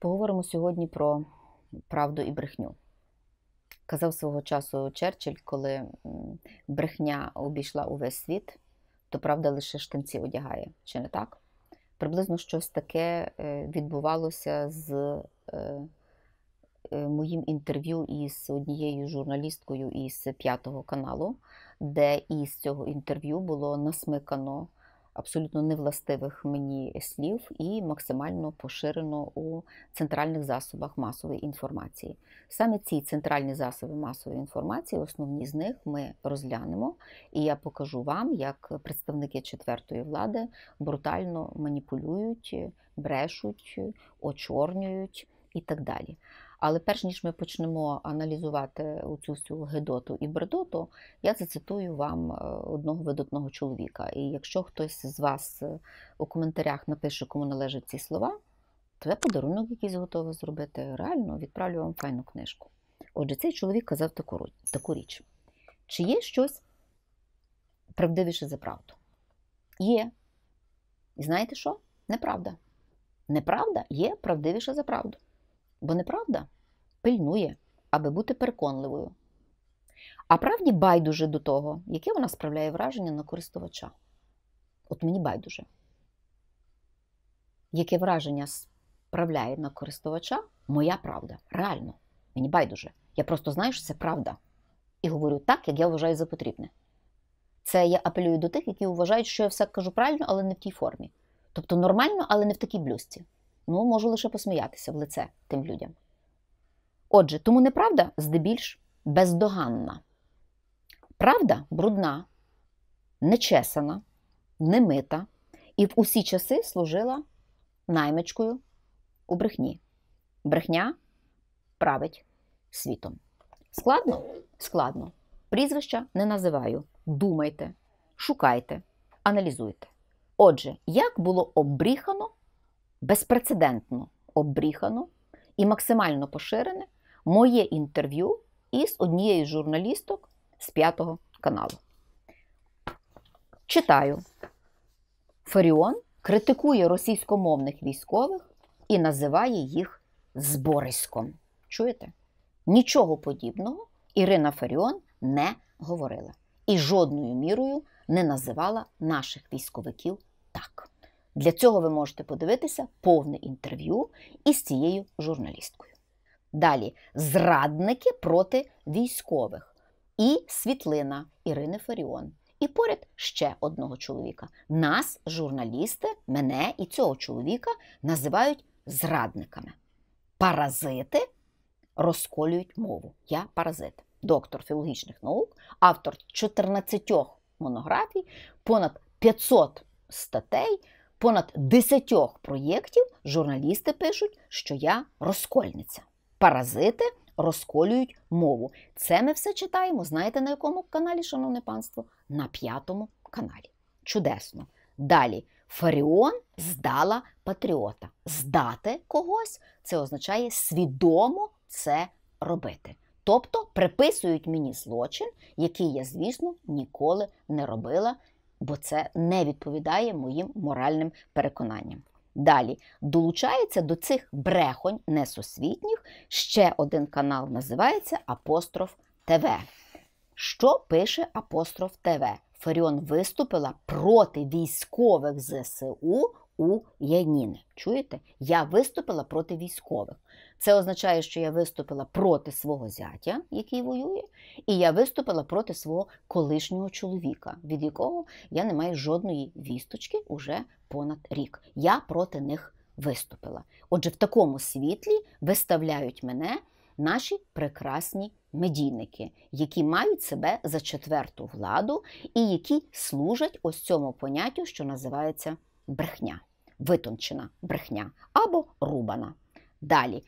Поговоримо сьогодні про правду і брехню. Казав свого часу Черчилль, коли брехня обійшла увесь світ, то правда лише штанці одягає, чи не так? Приблизно щось таке е, відбувалося з е, е, моїм інтерв'ю із однією журналісткою із П'ятого каналу, де із цього інтерв'ю було насмикано абсолютно невластивих мені слів і максимально поширено у центральних засобах масової інформації. Саме ці центральні засоби масової інформації, основні з них ми розглянемо, і я покажу вам, як представники четвертої влади брутально маніпулюють, брешуть, очорнюють і так далі. Але перш ніж ми почнемо аналізувати цю всю Гедоту і Бердоту, я зацитую вам е, одного видатного чоловіка. І якщо хтось з вас е, у коментарях напише, кому належать ці слова, то я подарунок якийсь готовий зробити. Реально відправлю вам файну книжку. Отже, цей чоловік казав таку річ: чи є щось правдивіше за правду? Є. І знаєте що? Неправда. Неправда є правдивіша за правду. Бо неправда пильнує, аби бути переконливою. А правді байдуже до того, яке вона справляє враження на користувача. От мені байдуже. Яке враження справляє на користувача моя правда. Реально, мені байдуже. Я просто знаю, що це правда. І говорю так, як я вважаю за потрібне. Це я апелюю до тих, які вважають, що я все кажу правильно, але не в тій формі. Тобто нормально, але не в такій блюсті. Ну, можу лише посміятися в лице тим людям. Отже, тому неправда здебільш бездоганна. Правда брудна, нечесана, немита і в усі часи служила наймичкою у брехні. Брехня править світом. Складно? Складно. Прізвища не називаю. Думайте, шукайте, аналізуйте. Отже, як було обріхано безпрецедентно обріхано і максимально поширене моє інтерв'ю із однією з журналісток з П'ятого каналу. Читаю. Фаріон критикує російськомовних військових і називає їх збориськом. Чуєте? Нічого подібного Ірина Фаріон не говорила і жодною мірою не називала наших військовиків так. Для цього ви можете подивитися повне інтерв'ю із цією журналісткою. Далі зрадники проти військових і світлина Ірини Фаріон. І поряд ще одного чоловіка. Нас, журналісти, мене і цього чоловіка називають зрадниками. Паразити розколюють мову. Я паразит, доктор філологічних наук, автор 14 монографій, понад 500 статей понад десятьох проєктів журналісти пишуть, що я розкольниця. Паразити розколюють мову. Це ми все читаємо. Знаєте на якому каналі, шановне панство? На п'ятому каналі. Чудесно. Далі. Фаріон здала патріота. Здати когось це означає свідомо це робити. Тобто приписують мені злочин, який я, звісно, ніколи не робила бо це не відповідає моїм моральним переконанням. Далі долучається до цих брехонь несусвітніх. Ще один канал називається Апостроф ТВ. Що пише Апостроф ТВ? Фаріон виступила проти військових ЗСУ у Яніни. Чуєте? Я виступила проти військових. Це означає, що я виступила проти свого зятя, який воює, і я виступила проти свого колишнього чоловіка, від якого я не маю жодної вісточки уже понад рік. Я проти них виступила. Отже, в такому світлі виставляють мене наші прекрасні медійники, які мають себе за четверту владу і які служать ось цьому поняттю, що називається брехня витончена брехня або рубана. Далі.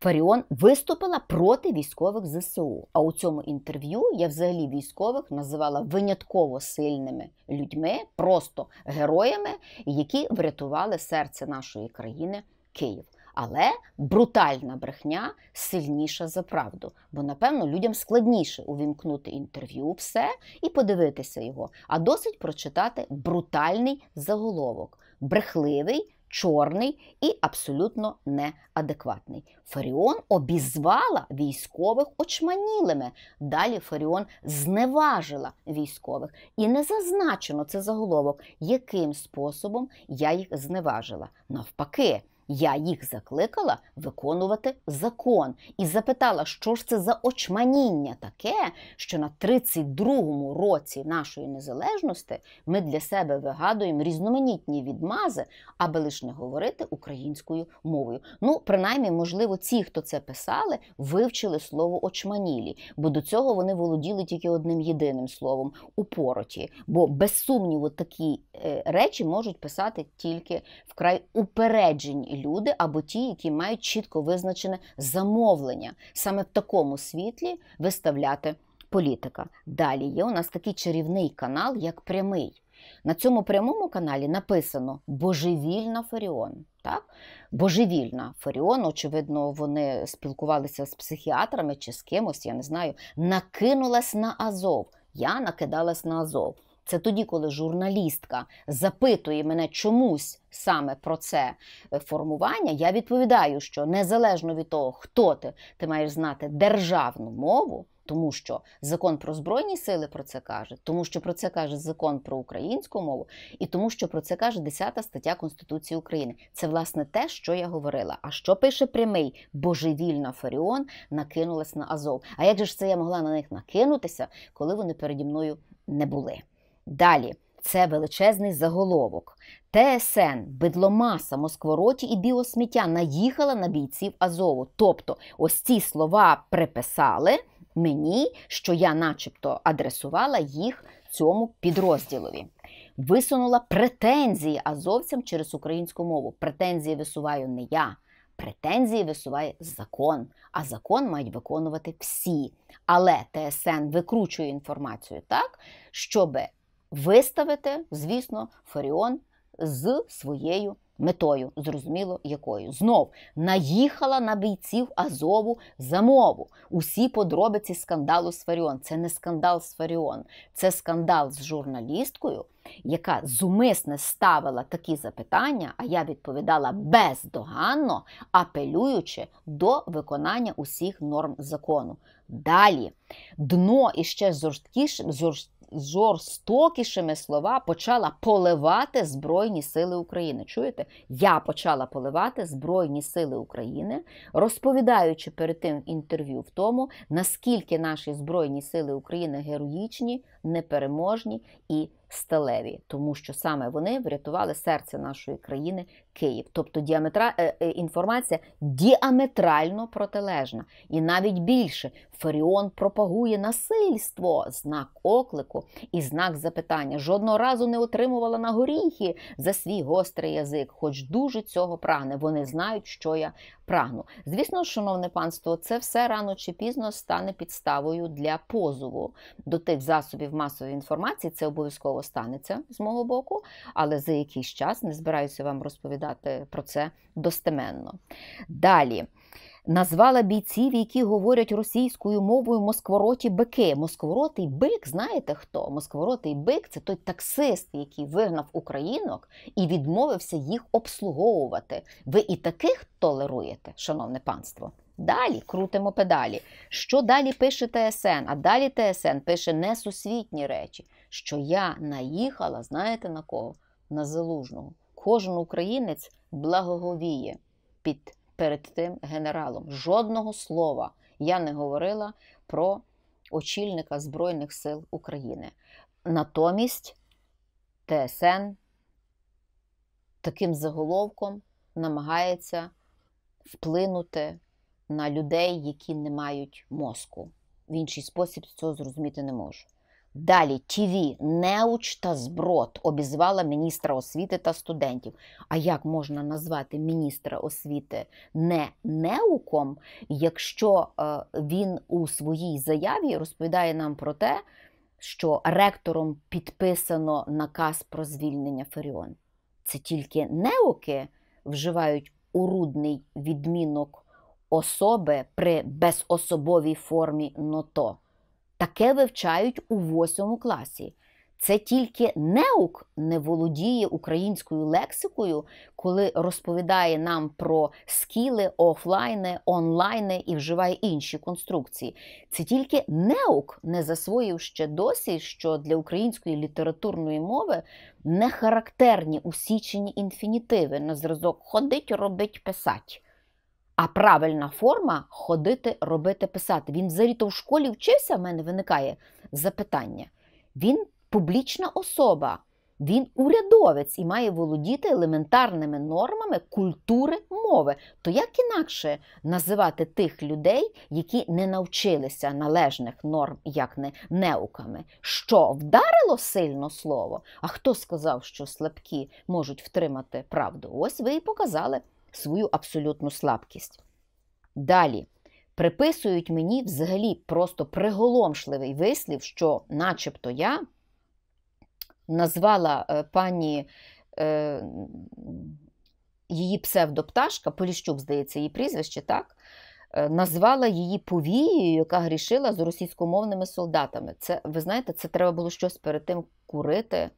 Фаріон виступила проти військових ЗСУ. А у цьому інтерв'ю я взагалі військових називала винятково сильними людьми, просто героями, які врятували серце нашої країни Київ. Але брутальна брехня сильніша за правду, бо напевно людям складніше увімкнути інтерв'ю, все і подивитися його, а досить прочитати брутальний заголовок брехливий, чорний і абсолютно неадекватний. Фаріон обізвала військових очманілими. Далі Фаріон зневажила військових. І не зазначено це заголовок, яким способом я їх зневажила. Навпаки. Я їх закликала виконувати закон і запитала, що ж це за очманіння таке, що на 32-му році нашої незалежності ми для себе вигадуємо різноманітні відмази, аби лише не говорити українською мовою. Ну, принаймні, можливо, ці, хто це писали, вивчили слово очманілі, бо до цього вони володіли тільки одним єдиним словом упороті. Бо, без сумніву, такі е, речі можуть писати тільки вкрай упереджені люди або ті, які мають чітко визначене замовлення, саме в такому світлі виставляти політика. Далі є у нас такий чарівний канал, як прямий. На цьому прямому каналі написано Божевільна Фаріон. Так? Божевільна Фаріон, очевидно, вони спілкувалися з психіатрами чи з кимось, я не знаю, накинулась на Азов. Я накидалась на Азов. Це тоді, коли журналістка запитує мене чомусь саме про це е, формування, я відповідаю, що незалежно від того, хто ти, ти маєш знати державну мову. Тому що закон про збройні сили про це каже, тому що про це каже закон про українську мову, і тому, що про це каже 10 стаття Конституції України. Це власне те, що я говорила. А що пише прямий божевільна Фаріон накинулась на Азов? А як же ж це я могла на них накинутися, коли вони переді мною не були? Далі це величезний заголовок. ТСН, бидломаса, москвороті і біосміття наїхала на бійців Азову. Тобто, ось ці слова приписали мені, що я, начебто, адресувала їх цьому підрозділові. Висунула претензії азовцям через українську мову. Претензії висуваю не я. Претензії висуває закон, а закон мають виконувати всі. Але ТСН викручує інформацію так, щоби виставити, звісно, Фаріон з своєю метою, зрозуміло, якою. Знов наїхала на бійців Азову замову. Усі подробиці скандалу з Фаріон. Це не скандал з Фаріон, це скандал з журналісткою, яка зумисне ставила такі запитання, а я відповідала бездоганно, апелюючи до виконання усіх норм закону. Далі дно іще жорсткіше, жорстокішими слова почала поливати Збройні Сили України. Чуєте? Я почала поливати Збройні Сили України, розповідаючи перед тим інтерв'ю в тому, наскільки наші Збройні Сили України героїчні, непереможні і сталеві, тому що саме вони врятували серце нашої країни Київ. Тобто діаметра е, е, інформація діаметрально протилежна. І навіть більше Фаріон пропагує насильство, знак оклику і знак запитання. Жодного разу не отримувала на горіхи за свій гострий язик, хоч дуже цього прагне. Вони знають, що я прагну. Звісно, шановне панство, це все рано чи пізно стане підставою для позову до тих засобів масової інформації. Це обов'язково станеться з мого боку, але за якийсь час не збираюся вам розповідати про це достеменно. Далі назвала бійців, які говорять російською мовою москвороті бики. Москворотий бик, знаєте хто? Москворотий бик це той таксист, який вигнав українок і відмовився їх обслуговувати. Ви і таких толеруєте, шановне панство. Далі крутимо педалі. Що далі пише ТСН? А далі ТСН пише несусвітні речі, що я наїхала, знаєте на кого? На залужного. Кожен українець благоговіє під перед тим генералом. Жодного слова я не говорила про очільника Збройних сил України. Натомість ТСН таким заголовком намагається вплинути на людей, які не мають мозку. В інший спосіб цього зрозуміти не можу. Далі ТІВІ, неуч та зброд обізвала міністра освіти та студентів. А як можна назвати міністра освіти не неуком, якщо е, він у своїй заяві розповідає нам про те, що ректором підписано наказ про звільнення Феріон? Це тільки неуки вживають урудний відмінок особи при безособовій формі ното. Таке вивчають у восьмому класі. Це тільки неук не володіє українською лексикою, коли розповідає нам про скіли, офлайни, онлайни і вживає інші конструкції. Це тільки неук не засвоїв ще досі, що для української літературної мови не характерні усічені інфінітиви на зразок ходить, робить, писать. А правильна форма ходити, робити, писати. Він взагалі то в школі вчився, в мене виникає запитання. Він публічна особа, він урядовець і має володіти елементарними нормами культури мови. То як інакше називати тих людей, які не навчилися належних норм, як не неуками? Що вдарило сильно слово? А хто сказав, що слабкі можуть втримати правду? Ось ви і показали свою абсолютну слабкість. Далі приписують мені взагалі просто приголомшливий вислів, що, начебто, я назвала е, пані е, її псевдопташка, Поліщук, здається, її прізвище, так? Е, назвала її повією, яка грішила з російськомовними солдатами. Це, ви знаєте, це треба було щось перед тим курити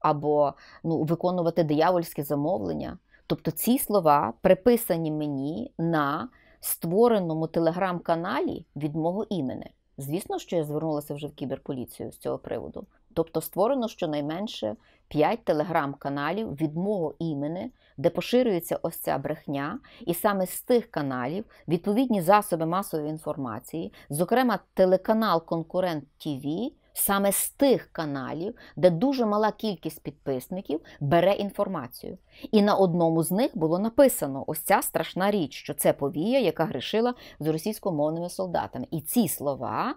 або ну, виконувати диявольське замовлення. Тобто ці слова приписані мені на створеному телеграм-каналі від мого імені. Звісно, що я звернулася вже в кіберполіцію з цього приводу. Тобто створено щонайменше 5 телеграм-каналів від мого імені, де поширюється ось ця брехня, і саме з тих каналів відповідні засоби масової інформації, зокрема телеканал Конкурент ТІВІ, саме з тих каналів, де дуже мала кількість підписників бере інформацію. І на одному з них було написано ось ця страшна річ, що це повія, яка грішила з російськомовними солдатами. І ці слова.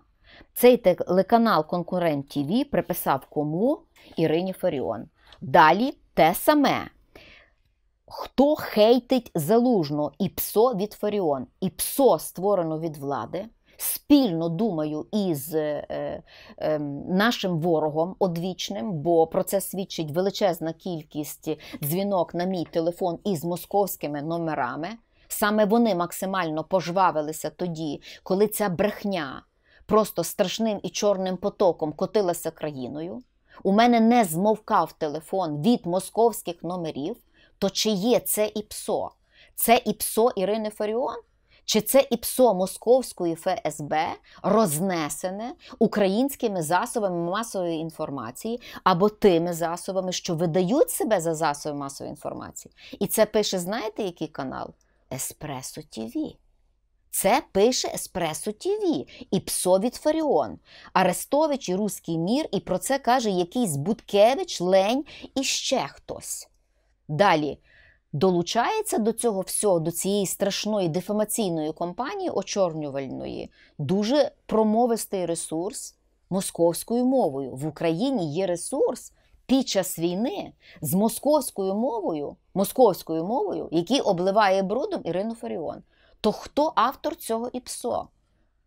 Цей телеканал Конкурент ТВ приписав кому Ірині Фаріон. Далі те саме. Хто хейтить залужно і ПСО від Фаріон? І ПСО створено від влади спільно думаю із е, ем, нашим ворогом одвічним, бо про це свідчить величезна кількість дзвінок на мій телефон із московськими номерами. Саме вони максимально пожвавилися тоді, коли ця брехня просто страшним і чорним потоком котилася країною. У мене не змовкав телефон від московських номерів. То чи є це і ПСО? Це і ПСО Ірини Фаріон? Чи це ІПСО Московської ФСБ рознесене українськими засобами масової інформації або тими засобами, що видають себе за засоби масової інформації? І це пише, знаєте, який канал? Еспресо ТВ. Це пише Еспресо ТВ. і Псо від Фаріон, Арестович і Руський мір, і про це каже якийсь Буткевич, Лень і ще хтось. Далі долучається до цього всього, до цієї страшної дефамаційної компанії очорнювальної, дуже промовистий ресурс московською мовою. В Україні є ресурс під час війни з московською мовою, московською мовою, який обливає брудом Ірину Фаріон. То хто автор цього ІПСО?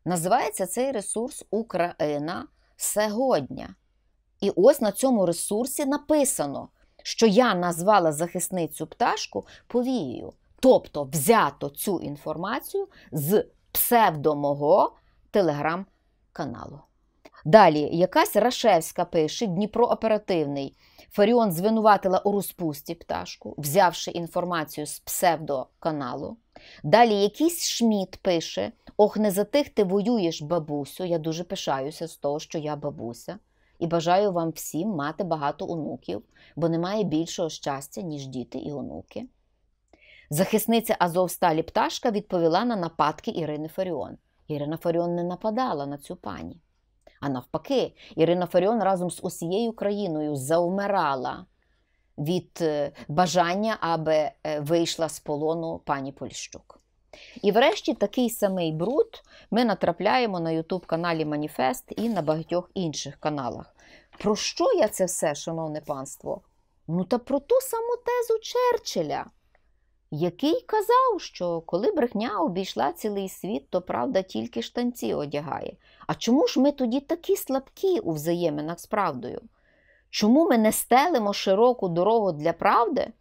Називається цей ресурс Україна сьогодні. І ось на цьому ресурсі написано що я назвала захисницю пташку повією. Тобто взято цю інформацію з псевдомого телеграм-каналу. Далі якась Рашевська пише Дніпро оперативний Фаріон звинуватила у розпусті пташку, взявши інформацію з псевдоканалу. Далі якийсь Шміт пише: Ох, не за тих ти воюєш, бабусю. Я дуже пишаюся з того, що я бабуся. І бажаю вам всім мати багато онуків, бо немає більшого щастя, ніж діти і онуки. Захисниця Азовсталі пташка відповіла на нападки Ірини Фаріон. Ірина Фаріон не нападала на цю пані. А навпаки, Ірина Фаріон разом з усією країною завмирала від е, бажання, аби е, вийшла з полону пані Польщук. І врешті такий самий бруд ми натрапляємо на YouTube каналі Маніфест і на багатьох інших каналах. Про що я це все, шановне панство? Ну та про ту саму тезу Черчилля, який казав, що коли брехня обійшла цілий світ, то правда тільки штанці одягає. А чому ж ми тоді такі слабкі у взаєминах з правдою? Чому ми не стелимо широку дорогу для правди,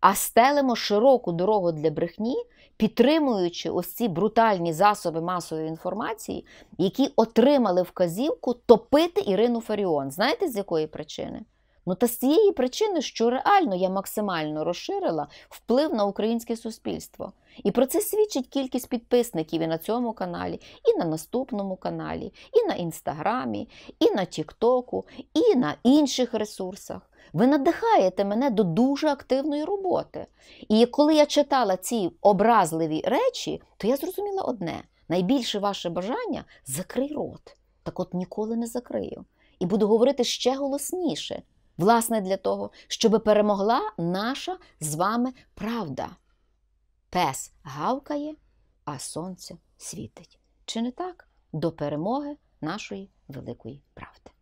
а стелимо широку дорогу для брехні підтримуючи ось ці брутальні засоби масової інформації, які отримали вказівку топити Ірину Фаріон. Знаєте, з якої причини? Ну та з цієї причини, що реально я максимально розширила вплив на українське суспільство. І про це свідчить кількість підписників і на цьому каналі, і на наступному каналі, і на інстаграмі, і на Тіктоку, і на інших ресурсах. Ви надихаєте мене до дуже активної роботи. І коли я читала ці образливі речі, то я зрозуміла одне: найбільше ваше бажання закрий рот. Так от ніколи не закрию. І буду говорити ще голосніше, власне, для того, щоб перемогла наша з вами правда. Пес гавкає, а сонце світить. Чи не так? До перемоги нашої великої правди.